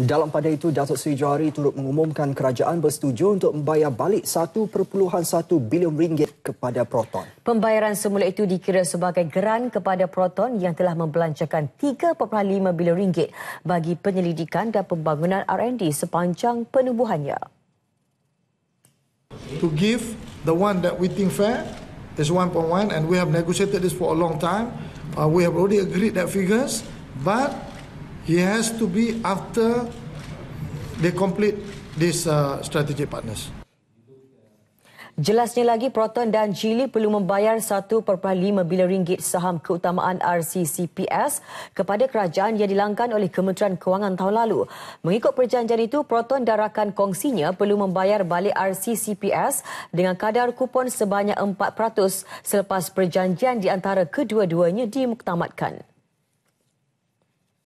Dalam pada itu, Datuk Seri Johari turut mengumumkan kerajaan bersetuju untuk membayar balik 1.1 bilion ringgit kepada Proton. Pembayaran semula itu dikira sebagai geran kepada Proton yang telah membelanjakan 3.5 bilion ringgit bagi penyelidikan dan pembangunan R&D sepanjang penubuhannya. To give the one that we think fair is 1.1 and we have negotiated this for a long time. Uh, we have already agreed that figures but he has to be after they complete this uh, strategic partners. Jelasnya lagi, Proton dan Jili perlu membayar 1.5 bilion ringgit saham keutamaan RCCPS kepada kerajaan yang dilanggan oleh Kementerian Kewangan tahun lalu. Mengikut perjanjian itu, Proton dan rakan kongsinya perlu membayar balik RCCPS dengan kadar kupon sebanyak 4% selepas perjanjian di antara kedua-duanya dimuktamadkan.